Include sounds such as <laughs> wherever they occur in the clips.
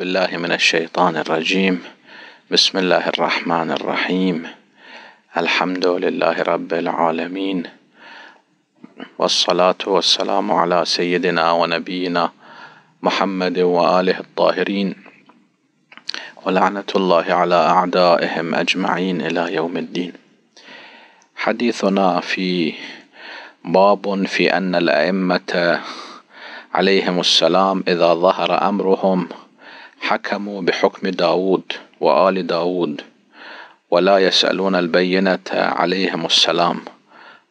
بالله من الشيطان الرجيم بسم الله الرحمن الرحيم الحمد لله رب العالمين والصلاة والسلام على سيدنا ونبينا محمد وآله الطاهرين ولعنة الله على أعدائهم أجمعين إلى يوم الدين حديثنا في باب في أن الأئمة عليهم السلام إذا ظهر أمرهم حكموا بحكم داود وآل داود ولا يسألون البينة عليهم السلام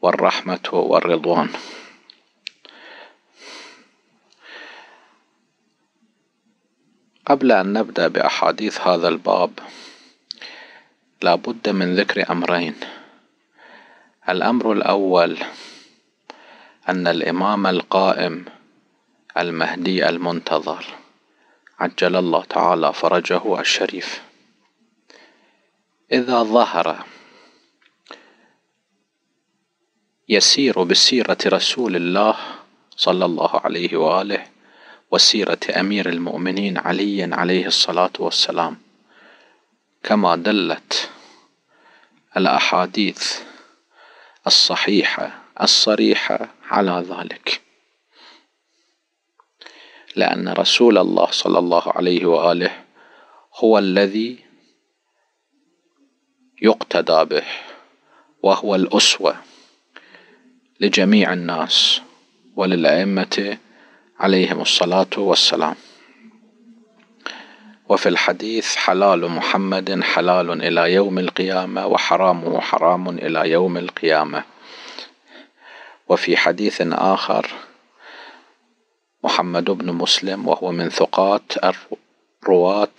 والرحمة والرضوان قبل أن نبدأ بأحاديث هذا الباب لابد من ذكر أمرين الأمر الأول أن الإمام القائم المهدي المنتظر عجل الله تعالى فرجه الشريف إذا ظهر يسير بسيرة رسول الله صلى الله عليه وآله وسيرة أمير المؤمنين علي عليه الصلاة والسلام كما دلت الأحاديث الصحيحة الصريحة على ذلك لأن رسول الله صلى الله عليه وآله هو الذي يقتدى به وهو الأسوة لجميع الناس وللأئمة عليهم الصلاة والسلام وفي الحديث حلال محمد حلال إلى يوم القيامة وحرامه حرام إلى يوم القيامة وفي حديث آخر محمد بن مسلم وهو من ثقات الرواة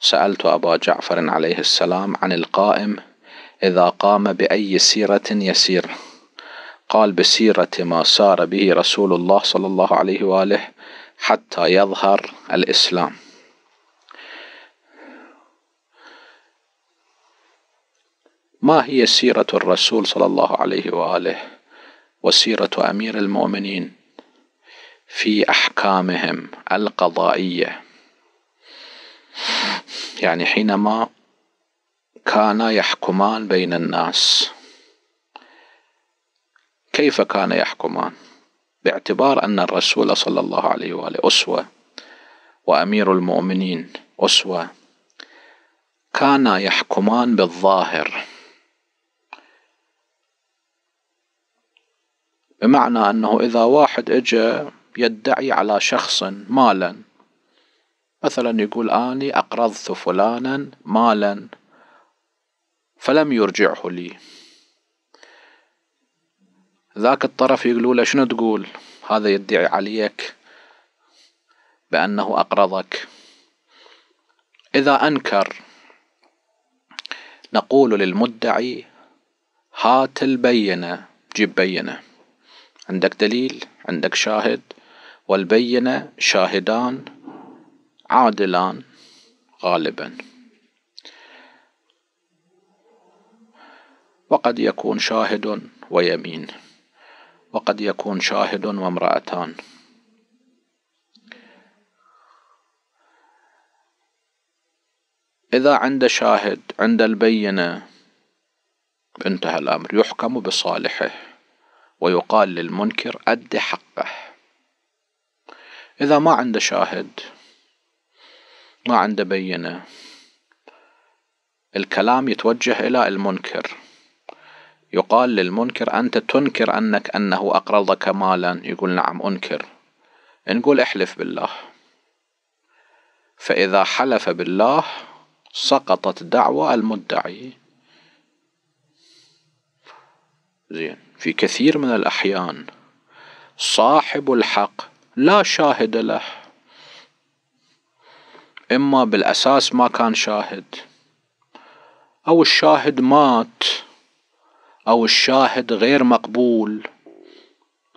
سألت أبا جعفر عليه السلام عن القائم إذا قام بأي سيرة يسير قال بسيرة ما سار به رسول الله صلى الله عليه وآله حتى يظهر الإسلام ما هي سيرة الرسول صلى الله عليه وآله وسيرة أمير المؤمنين في احكامهم القضائيه يعني حينما كانا يحكمان بين الناس كيف كان يحكمان باعتبار ان الرسول صلى الله عليه واله اسوه وامير المؤمنين اسوه كانا يحكمان بالظاهر بمعنى انه اذا واحد اجى يدعي على شخص مالا مثلا يقول أني أقرضت فلانا مالا فلم يرجعه لي ذاك الطرف يقولوا له شنو تقول هذا يدعي عليك بأنه أقرضك إذا أنكر نقول للمدعي هات البينة جيب بينة عندك دليل عندك شاهد والبينة شاهدان عادلان غالبا وقد يكون شاهد ويمين وقد يكون شاهد وامرأتان إذا عند شاهد عند البينة انتهى الأمر يحكم بصالحه ويقال للمنكر أد حقه إذا ما عنده شاهد ما عنده بينة الكلام يتوجه إلى المنكر يقال للمنكر أنت تنكر أنك أنه أقرضك مالا يقول نعم أنكر نقول احلف بالله فإذا حلف بالله سقطت دعوى المدعي زين في كثير من الأحيان صاحب الحق لا شاهد له إما بالأساس ما كان شاهد أو الشاهد مات أو الشاهد غير مقبول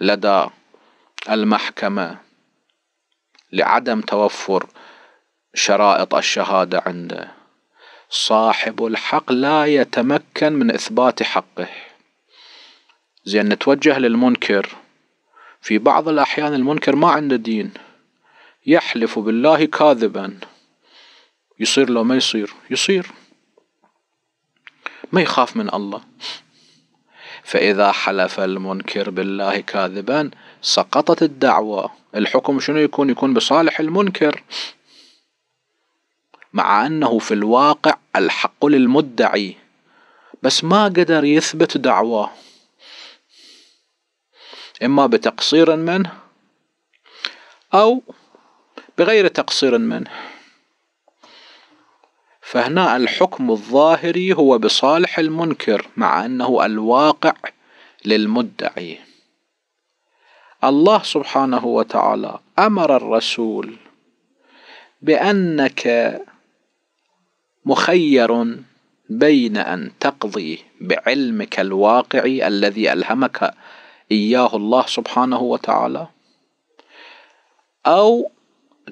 لدى المحكمة لعدم توفر شرائط الشهادة عنده صاحب الحق لا يتمكن من إثبات حقه زين نتوجه للمنكر في بعض الأحيان المنكر ما عنده دين يحلف بالله كاذبا يصير لو ما يصير يصير ما يخاف من الله فإذا حلف المنكر بالله كاذبا سقطت الدعوة الحكم شنو يكون يكون بصالح المنكر مع أنه في الواقع الحق للمدعي بس ما قدر يثبت دعواه إما بتقصير منه أو بغير تقصير منه فهنا الحكم الظاهري هو بصالح المنكر مع أنه الواقع للمدعي الله سبحانه وتعالى أمر الرسول بأنك مخير بين أن تقضي بعلمك الواقعي الذي ألهمك إياه الله سبحانه وتعالى أو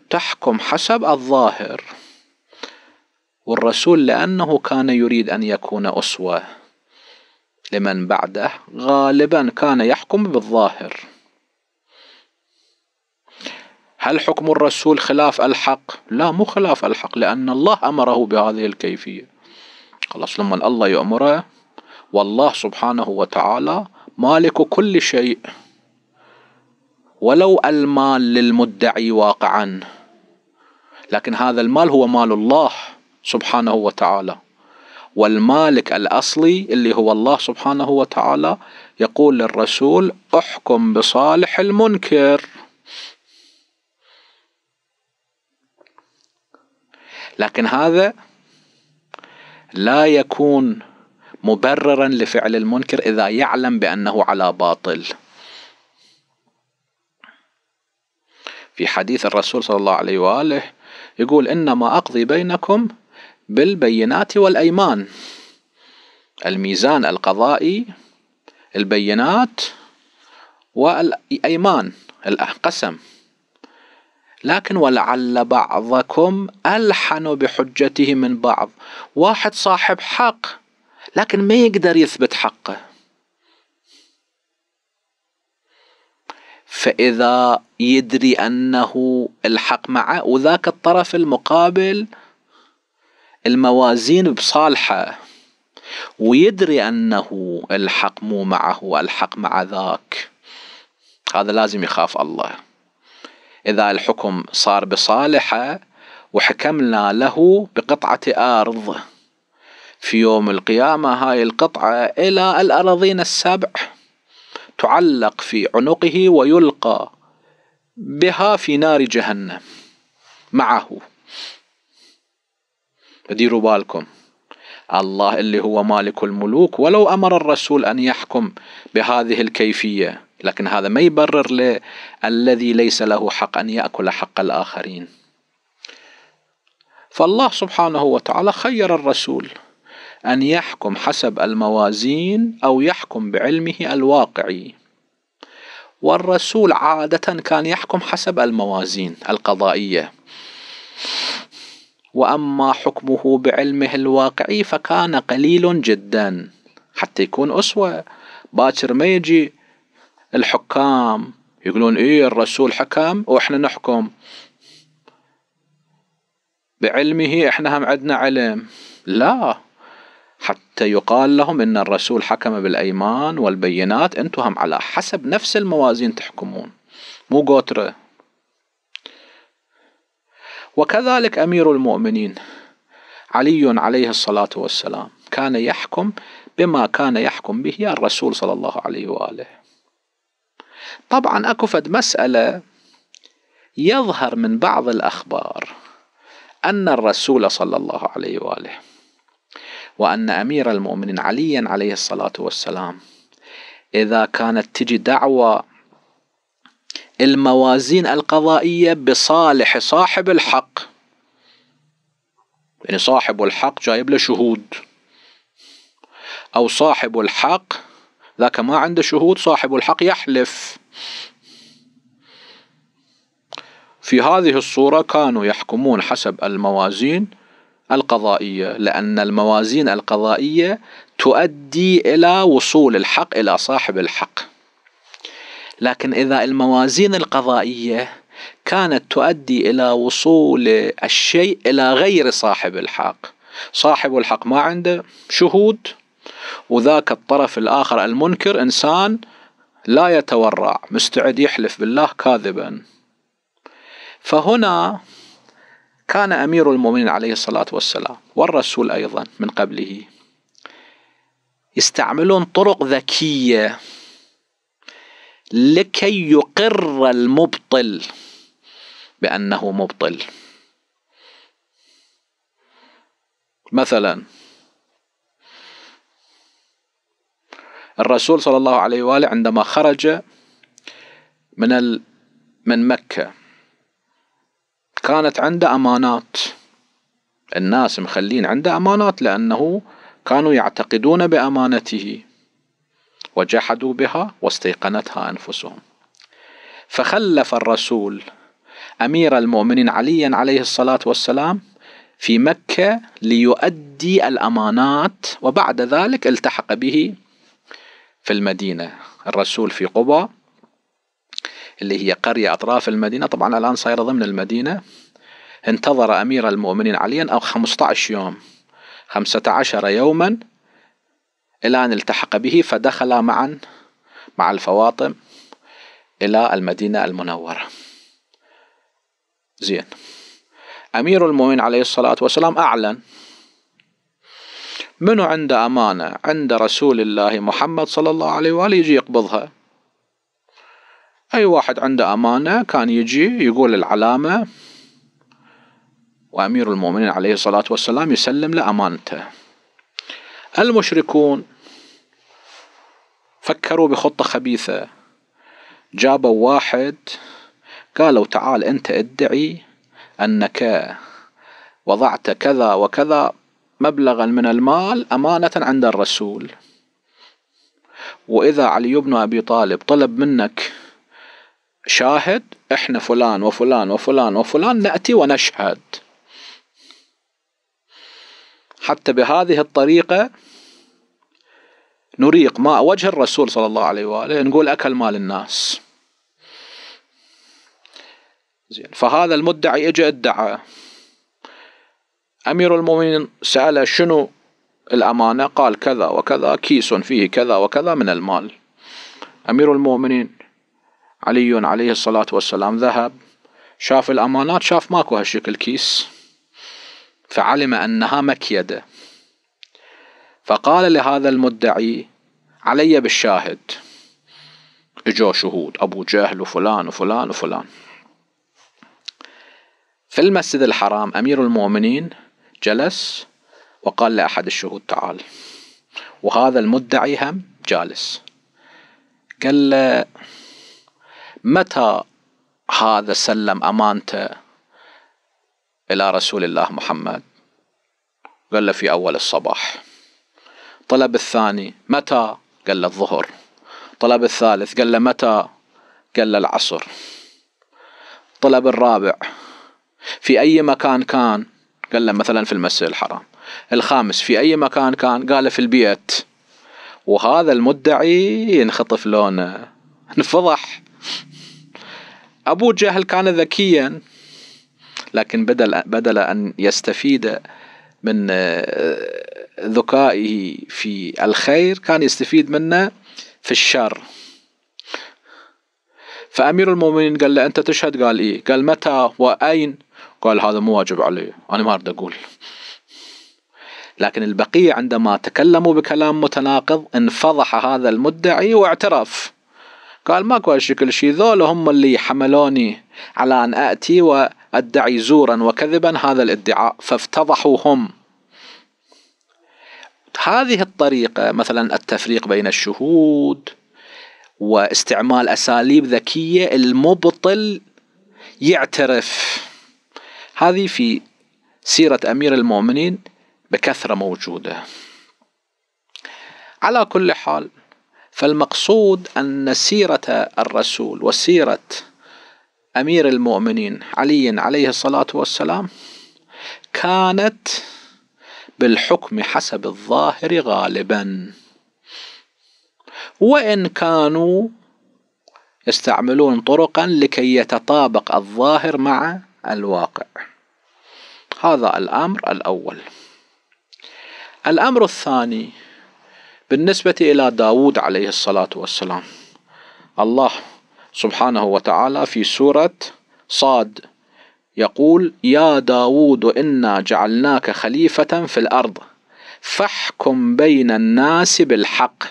تحكم حسب الظاهر والرسول لأنه كان يريد أن يكون أسوة لمن بعده غالبا كان يحكم بالظاهر هل حكم الرسول خلاف الحق؟ لا مو خلاف الحق لأن الله أمره بهذه الكيفية خلاص لما الله يأمره والله سبحانه وتعالى مالك كل شيء ولو المال للمدعي واقعا لكن هذا المال هو مال الله سبحانه وتعالى والمالك الاصلي اللي هو الله سبحانه وتعالى يقول للرسول احكم بصالح المنكر لكن هذا لا يكون مبررا لفعل المنكر إذا يعلم بأنه على باطل في حديث الرسول صلى الله عليه وآله يقول إنما أقضي بينكم بالبينات والأيمان الميزان القضائي البينات والأيمان القسم لكن ولعل بعضكم ألحن بحجته من بعض واحد صاحب حق لكن ما يقدر يثبت حقه فإذا يدري أنه الحق معه وذاك الطرف المقابل الموازين بصالحه ويدري أنه الحق مو معه الحق مع ذاك هذا لازم يخاف الله إذا الحكم صار بصالحه وحكمنا له بقطعة أرض في يوم القيامة هاي القطعة إلى الأراضين السبع تعلق في عنقه ويلقى بها في نار جهنم معه ديروا بالكم الله اللي هو مالك الملوك ولو أمر الرسول أن يحكم بهذه الكيفية لكن هذا ما يبرر الذي ليس له حق أن يأكل حق الآخرين فالله سبحانه وتعالى خير الرسول أن يحكم حسب الموازين أو يحكم بعلمه الواقعي والرسول عادة كان يحكم حسب الموازين القضائية وأما حكمه بعلمه الواقعي فكان قليل جدا حتى يكون أسوة باكر ما يجي الحكام يقولون إيه الرسول حكم وإحنا نحكم بعلمه إحنا هم عندنا علم لا حتى يقال لهم ان الرسول حكم بالايمان والبينات انتم هم على حسب نفس الموازين تحكمون مو قوتره وكذلك امير المؤمنين علي عليه الصلاه والسلام كان يحكم بما كان يحكم به الرسول صلى الله عليه واله طبعا اكو فد مساله يظهر من بعض الاخبار ان الرسول صلى الله عليه واله وأن أمير المؤمنين عليا عليه الصلاة والسلام إذا كانت تجي دعوة الموازين القضائية بصالح صاحب الحق يعني صاحب الحق جايب له شهود أو صاحب الحق ذاك ما عنده شهود صاحب الحق يحلف في هذه الصورة كانوا يحكمون حسب الموازين القضائية لأن الموازين القضائية تؤدي إلى وصول الحق إلى صاحب الحق لكن إذا الموازين القضائية كانت تؤدي إلى وصول الشيء إلى غير صاحب الحق صاحب الحق ما عنده شهود وذاك الطرف الآخر المنكر إنسان لا يتورع مستعد يحلف بالله كاذبا فهنا كان أمير المؤمنين عليه الصلاة والسلام والرسول أيضا من قبله يستعملون طرق ذكية لكي يقر المبطل بأنه مبطل مثلا الرسول صلى الله عليه واله عندما خرج من من مكه كانت عنده أمانات الناس مخلين عنده أمانات لأنه كانوا يعتقدون بأمانته وجحدوا بها واستيقنتها أنفسهم فخلف الرسول أمير المؤمنين عليا عليه الصلاة والسلام في مكة ليؤدي الأمانات وبعد ذلك التحق به في المدينة الرسول في قباء اللي هي قرية أطراف المدينة طبعا الآن صايرة ضمن المدينة انتظر أمير المؤمنين عليا أو 15 يوم 15 يوما إلى أن التحق به فدخل معا مع الفواطم إلى المدينة المنورة زين أمير المؤمنين عليه الصلاة والسلام أعلن منو عنده أمانة عند رسول الله محمد صلى الله عليه وآله يجي يقبضها اي واحد عنده امانة كان يجي يقول العلامة وامير المؤمنين عليه الصلاة والسلام يسلم له امانته المشركون فكروا بخطة خبيثة جابوا واحد قالوا تعال انت ادعي انك وضعت كذا وكذا مبلغا من المال امانة عند الرسول واذا علي بن ابي طالب طلب منك شاهد احنا فلان وفلان وفلان وفلان ناتي ونشهد حتى بهذه الطريقه نريق ماء وجه الرسول صلى الله عليه واله نقول اكل مال الناس زين فهذا المدعي اجى ادعى امير المؤمنين ساله شنو الامانه قال كذا وكذا كيس فيه كذا وكذا من المال امير المؤمنين علي عليه الصلاة والسلام ذهب شاف الأمانات شاف ماكو هالشكل كيس فعلم أنها مكيدة فقال لهذا المدعي علي بالشاهد اجوا شهود أبو جهل وفلان وفلان وفلان في المسجد الحرام أمير المؤمنين جلس وقال لأحد الشهود تعال وهذا المدعي هم جالس قال له متى هذا سلم امانته الى رسول الله محمد قال له في اول الصباح طلب الثاني متى قال له الظهر طلب الثالث قال له متى قال له العصر طلب الرابع في اي مكان كان قال له مثلا في المسجد الحرام الخامس في اي مكان كان قال في البيت وهذا المدعي ينخطف لونه انفضح <laughs> أبو جهل كان ذكيا لكن بدل بدل أن يستفيد من آه، ذكائه في الخير كان يستفيد منه في الشر فأمير المؤمنين قال له أنت تشهد قال إيه قال متى وأين قال هذا مو واجب علي أنا ما أريد أقول لكن البقية عندما تكلموا بكلام متناقض انفضح هذا المدعي واعترف قال ماكو هالشكل شي ذول هم اللي حملوني على أن أأتي وأدعي زورا وكذبا هذا الادعاء فافتضحوا هم هذه الطريقة مثلا التفريق بين الشهود واستعمال أساليب ذكية المبطل يعترف هذه في سيرة أمير المؤمنين بكثرة موجودة على كل حال فالمقصود ان سيرة الرسول وسيرة امير المؤمنين علي عليه الصلاة والسلام كانت بالحكم حسب الظاهر غالبا وان كانوا يستعملون طرقا لكي يتطابق الظاهر مع الواقع هذا الامر الاول الامر الثاني بالنسبة إلى داود عليه الصلاة والسلام الله سبحانه وتعالى في سورة صاد يقول يا داود إنا جعلناك خليفة في الأرض فاحكم بين الناس بالحق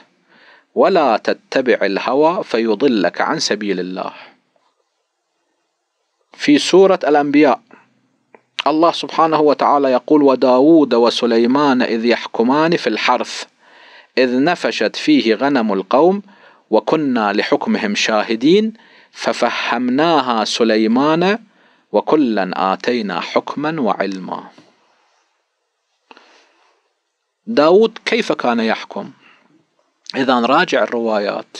ولا تتبع الهوى فيضلك عن سبيل الله في سورة الأنبياء الله سبحانه وتعالى يقول وداود وسليمان إذ يحكمان في الحرث إذ نفشت فيه غنم القوم وكنا لحكمهم شاهدين ففهمناها سليمان وكلا آتينا حكما وعلما داود كيف كان يحكم إذا نراجع الروايات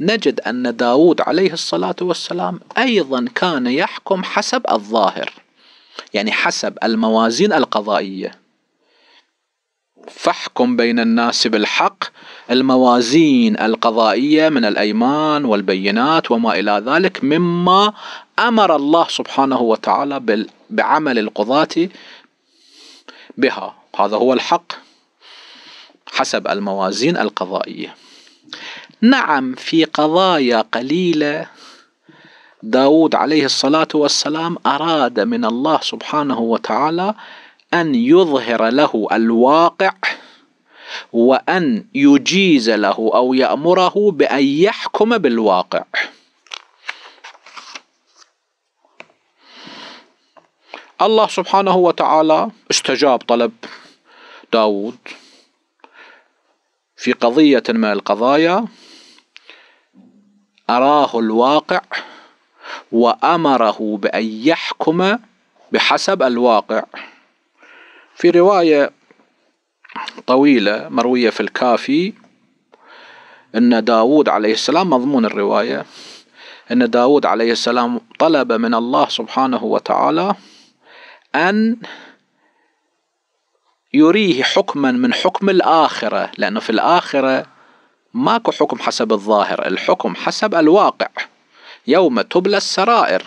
نجد أن داود عليه الصلاة والسلام أيضا كان يحكم حسب الظاهر يعني حسب الموازين القضائية فاحكم بين الناس بالحق الموازين القضائيه من الايمان والبينات وما الى ذلك مما امر الله سبحانه وتعالى بعمل القضاه بها هذا هو الحق حسب الموازين القضائيه نعم في قضايا قليله داود عليه الصلاه والسلام اراد من الله سبحانه وتعالى ان يظهر له الواقع وان يجيز له او يامره بان يحكم بالواقع الله سبحانه وتعالى استجاب طلب داود في قضية من القضايا أراه الواقع وأمره بأن يحكم بحسب الواقع في رواية طويلة مروية في الكافي أن داود عليه السلام مضمون الرواية أن داود عليه السلام طلب من الله سبحانه وتعالى أن يريه حكما من حكم الآخرة لأنه في الآخرة ماكو حكم حسب الظاهر الحكم حسب الواقع يوم تبلى السرائر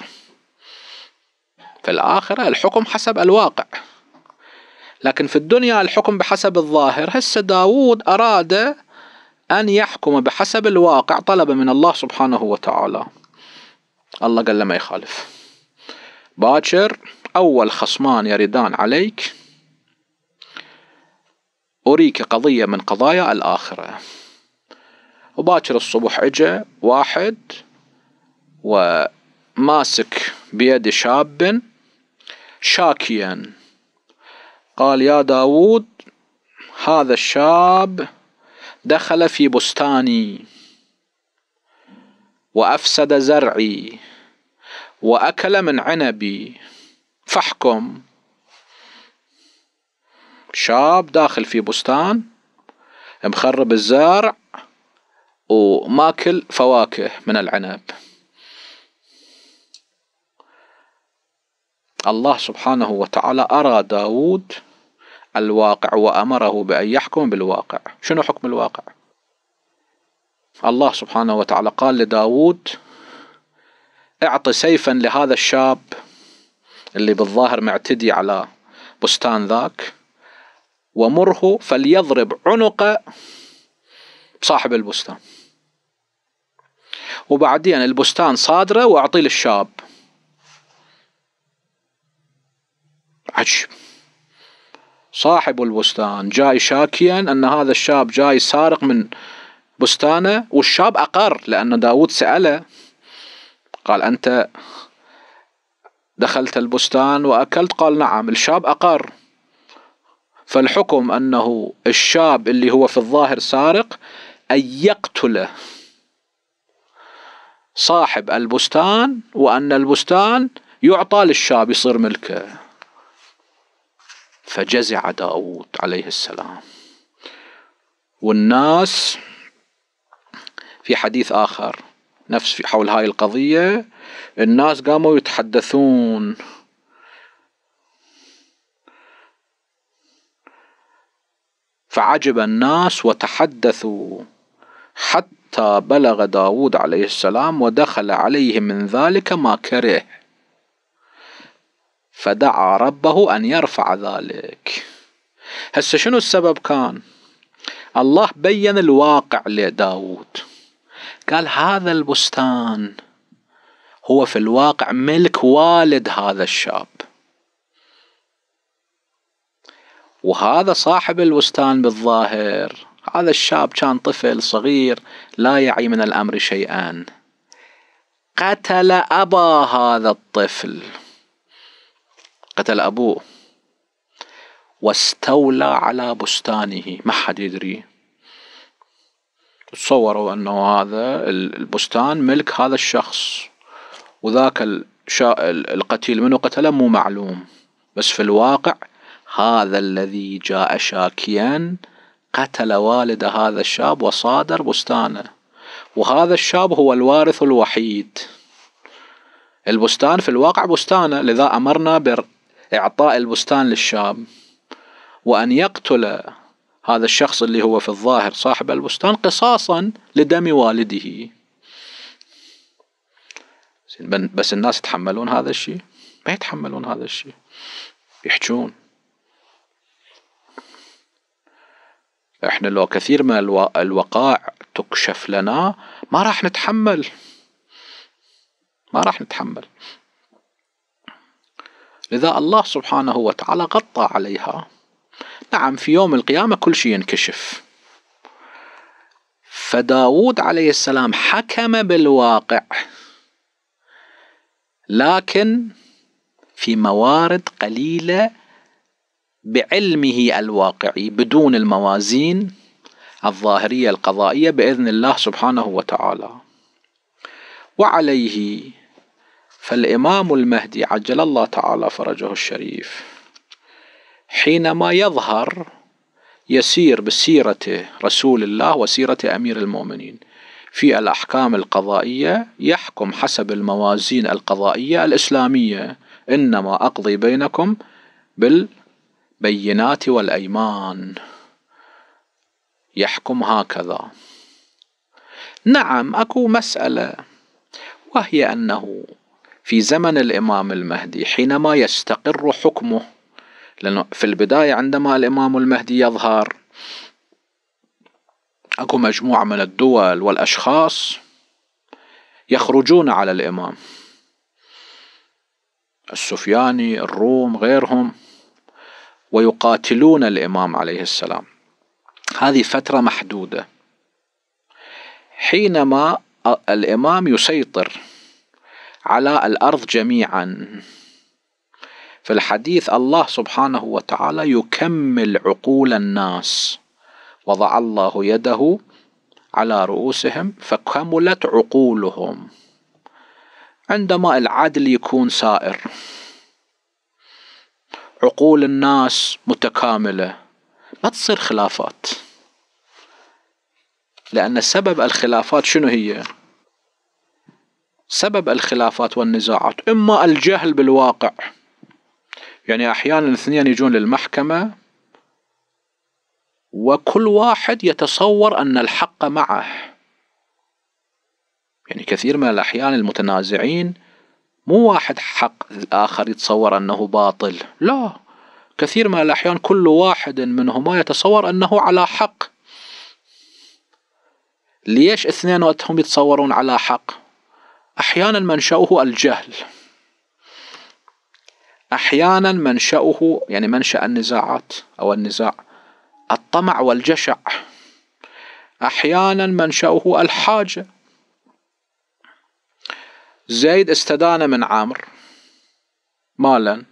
في الآخرة الحكم حسب الواقع لكن في الدنيا الحكم بحسب الظاهر هسه داوود أراد أن يحكم بحسب الواقع طلب من الله سبحانه وتعالى الله قال له ما يخالف باكر أول خصمان يردان عليك أريك قضية من قضايا الآخرة وباكر الصبح اجا واحد وماسك بيد شاب شاكيا قال يا داوود هذا الشاب دخل في بستاني وافسد زرعي واكل من عنبي فاحكم شاب داخل في بستان مخرب الزرع وماكل فواكه من العنب الله سبحانه وتعالى أرى داود الواقع وأمره بأن يحكم بالواقع شنو حكم الواقع الله سبحانه وتعالى قال لداود اعطي سيفا لهذا الشاب اللي بالظاهر معتدي على بستان ذاك ومره فليضرب عنق صاحب البستان وبعدين البستان صادره واعطيه للشاب عجيب صاحب البستان جاي شاكيا أن هذا الشاب جاي سارق من بستانه والشاب أقر لأن داود سأله قال أنت دخلت البستان وأكلت قال نعم الشاب أقر فالحكم أنه الشاب اللي هو في الظاهر سارق أن يقتله صاحب البستان وأن البستان يعطى للشاب يصير ملكه فجزع داود عليه السلام والناس في حديث آخر نفس في حول هاي القضية الناس قاموا يتحدثون فعجب الناس وتحدثوا حتى بلغ داود عليه السلام ودخل عليه من ذلك ما كره فدعا ربه أن يرفع ذلك هسه شنو السبب كان الله بين الواقع لداود قال هذا البستان هو في الواقع ملك والد هذا الشاب وهذا صاحب البستان بالظاهر هذا الشاب كان طفل صغير لا يعي من الأمر شيئا قتل أبا هذا الطفل قتل أبوه واستولى على بستانه ما حد يدري تصوروا أنه هذا البستان ملك هذا الشخص وذاك القتيل منو قتله مو معلوم بس في الواقع هذا الذي جاء شاكيا قتل والد هذا الشاب وصادر بستانه وهذا الشاب هو الوارث الوحيد البستان في الواقع بستانه لذا أمرنا إعطاء البستان للشاب وأن يقتل هذا الشخص اللي هو في الظاهر صاحب البستان قصاصا لدم والده بس الناس يتحملون هذا الشيء ما يتحملون هذا الشيء يحجون احنا لو كثير من الوقائع تكشف لنا ما راح نتحمل ما راح نتحمل لذا الله سبحانه وتعالى غطى عليها نعم في يوم القيامة كل شيء ينكشف فداود عليه السلام حكم بالواقع لكن في موارد قليلة بعلمه الواقعي بدون الموازين الظاهرية القضائية بإذن الله سبحانه وتعالى وعليه فالإمام المهدي عجل الله تعالى فرجه الشريف حينما يظهر يسير بسيرة رسول الله وسيرة أمير المؤمنين في الأحكام القضائية يحكم حسب الموازين القضائية الإسلامية إنما أقضي بينكم بالبينات والأيمان يحكم هكذا نعم أكو مسألة وهي أنه في زمن الإمام المهدي حينما يستقر حكمه لأنه في البداية عندما الإمام المهدي يظهر أكو مجموعة من الدول والأشخاص يخرجون على الإمام السفياني الروم غيرهم ويقاتلون الإمام عليه السلام هذه فترة محدودة حينما الإمام يسيطر على الارض جميعا في الحديث الله سبحانه وتعالى يكمل عقول الناس وضع الله يده على رؤوسهم فكملت عقولهم عندما العدل يكون سائر عقول الناس متكامله ما تصير خلافات لان سبب الخلافات شنو هي سبب الخلافات والنزاعات إما الجهل بالواقع يعني أحيانا الاثنين يجون للمحكمة وكل واحد يتصور أن الحق معه يعني كثير من الأحيان المتنازعين مو واحد حق الآخر يتصور أنه باطل لا كثير من الأحيان كل واحد منهما يتصور أنه على حق ليش اثنين وقتهم يتصورون على حق احيانا منشاه الجهل احيانا منشاه يعني منشا النزاعات او النزاع الطمع والجشع احيانا منشاه الحاجه زيد استدان من عامر مالا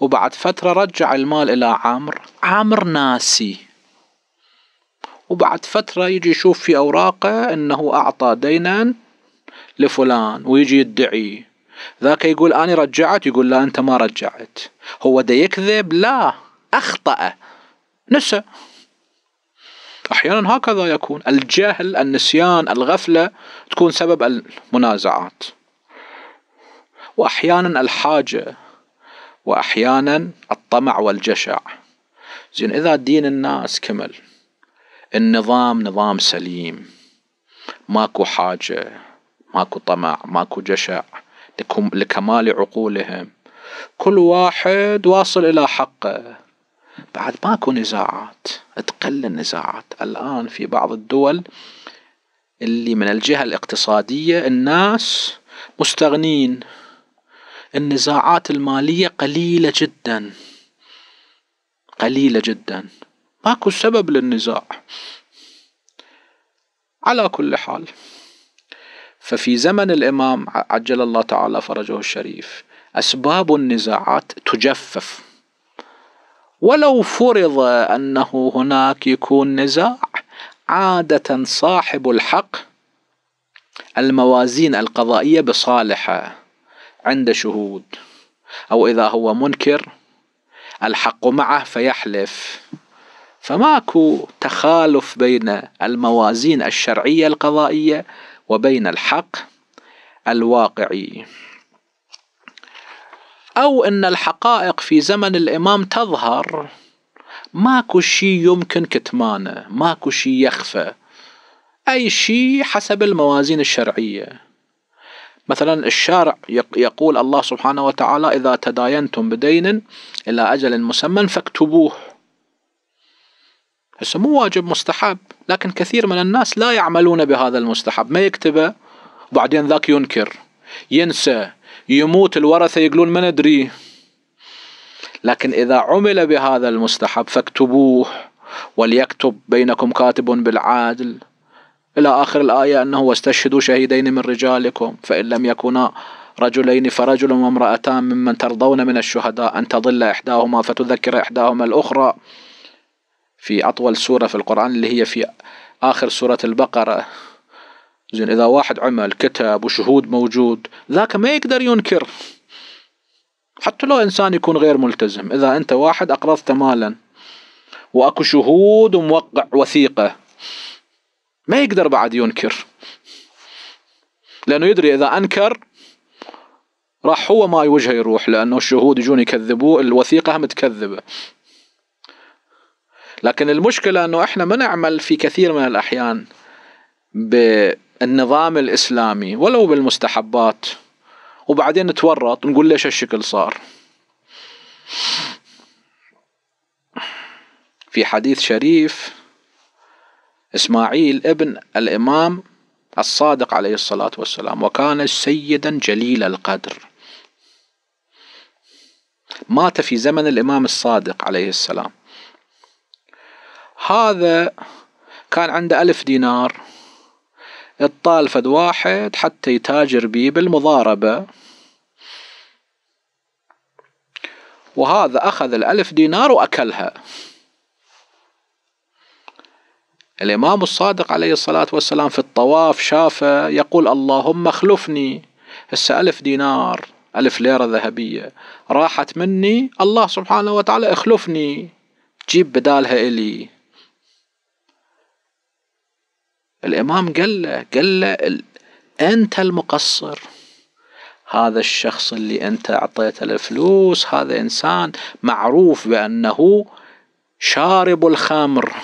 وبعد فترة رجع المال إلى عامر عامر ناسي وبعد فترة يجي يشوف في أوراقه أنه أعطى دينا لفلان ويجي يدعي ذاك يقول أنا رجعت يقول لا أنت ما رجعت هو ده يكذب لا أخطأ نسى أحيانا هكذا يكون الجهل النسيان الغفلة تكون سبب المنازعات وأحيانا الحاجة وأحيانا الطمع والجشع زين إذا دين الناس كمل النظام نظام سليم ماكو حاجه ماكو طمع ماكو جشع لكمال عقولهم كل واحد واصل الى حقه بعد ماكو نزاعات تقل النزاعات الان في بعض الدول اللي من الجهة الاقتصادية الناس مستغنين النزاعات المالية قليلة جدا قليلة جدا ماكو سبب للنزاع على كل حال ففي زمن الإمام عجل الله تعالى فرجه الشريف أسباب النزاعات تجفف ولو فرض أنه هناك يكون نزاع عادة صاحب الحق الموازين القضائية بصالحه عند شهود أو إذا هو منكر الحق معه فيحلف فماكو تخالف بين الموازين الشرعية القضائية وبين الحق الواقعي أو أن الحقائق في زمن الإمام تظهر ماكو شيء يمكن كتمانه ماكو شيء يخفى أي شيء حسب الموازين الشرعية مثلا الشارع يقول الله سبحانه وتعالى إذا تداينتم بدين إلى أجل مسمى فاكتبوه هسه مو واجب مستحب لكن كثير من الناس لا يعملون بهذا المستحب ما يكتبه وبعدين ذاك ينكر ينسى يموت الورثة يقولون ما ندري لكن إذا عمل بهذا المستحب فاكتبوه وليكتب بينكم كاتب بالعادل إلى آخر الآية أنه واستشهدوا شهيدين من رجالكم فإن لم يكونا رجلين فرجل وامرأتان ممن ترضون من الشهداء أن تضل إحداهما فتذكر إحداهما الأخرى في أطول سورة في القرآن اللي هي في آخر سورة البقرة زين إذا واحد عمل كتب وشهود موجود ذاك ما يقدر ينكر حتى لو إنسان يكون غير ملتزم إذا أنت واحد أقرضت مالا وأكو شهود وموقع وثيقة ما يقدر بعد ينكر لأنه يدري إذا أنكر راح هو ما وجهه يروح لأنه الشهود يجون يكذبوه الوثيقة هم تكذبه لكن المشكلة انه احنا ما نعمل في كثير من الاحيان بالنظام الاسلامي ولو بالمستحبات وبعدين نتورط نقول ليش الشكل صار في حديث شريف اسماعيل ابن الامام الصادق عليه الصلاة والسلام وكان سيدا جليل القدر مات في زمن الامام الصادق عليه السلام هذا كان عنده ألف دينار اطال فد واحد حتى يتاجر بي بالمضاربة وهذا أخذ الألف دينار وأكلها الإمام الصادق عليه الصلاة والسلام في الطواف شافه يقول اللهم اخلفني هسه ألف دينار ألف ليرة ذهبية راحت مني الله سبحانه وتعالى اخلفني جيب بدالها إلي الإمام قال له قال له أنت المقصر هذا الشخص اللي أنت أعطيته الفلوس هذا إنسان معروف بأنه شارب الخمر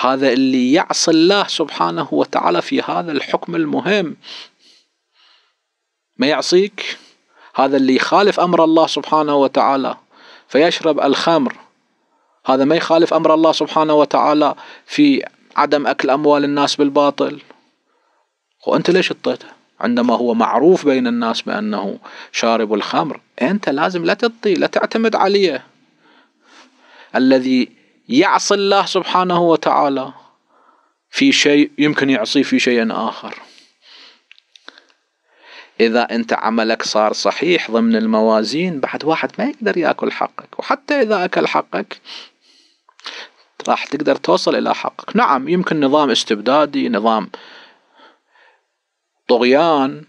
هذا اللي يعصي الله سبحانه وتعالى في هذا الحكم المهم ما يعصيك هذا اللي يخالف أمر الله سبحانه وتعالى فيشرب الخمر هذا ما يخالف امر الله سبحانه وتعالى في عدم اكل اموال الناس بالباطل وانت ليش اطيته عندما هو معروف بين الناس بانه شارب الخمر انت لازم لا تطي لا تعتمد عليه الذي يعصي الله سبحانه وتعالى في شيء يمكن يعصيه في شيء اخر اذا انت عملك صار صحيح ضمن الموازين بعد واحد ما يقدر ياكل حقك وحتى اذا اكل حقك راح تقدر توصل إلى حقك نعم يمكن نظام استبدادي نظام طغيان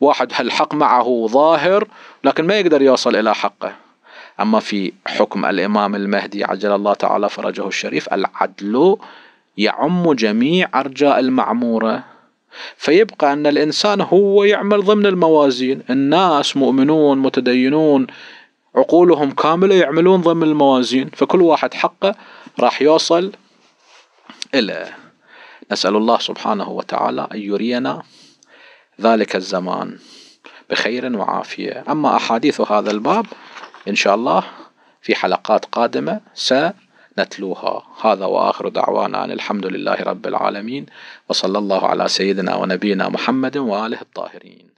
واحد هالحق معه ظاهر لكن ما يقدر يوصل إلى حقه أما في حكم الإمام المهدي عجل الله تعالى فرجه الشريف العدل يعم جميع أرجاء المعمورة فيبقى أن الإنسان هو يعمل ضمن الموازين الناس مؤمنون متدينون عقولهم كاملة يعملون ضمن الموازين فكل واحد حقه راح يوصل إلى نسأل الله سبحانه وتعالى أن يرينا ذلك الزمان بخير وعافية أما أحاديث هذا الباب إن شاء الله في حلقات قادمة سنتلوها هذا وآخر دعوانا أن الحمد لله رب العالمين وصلى الله على سيدنا ونبينا محمد وآله الطاهرين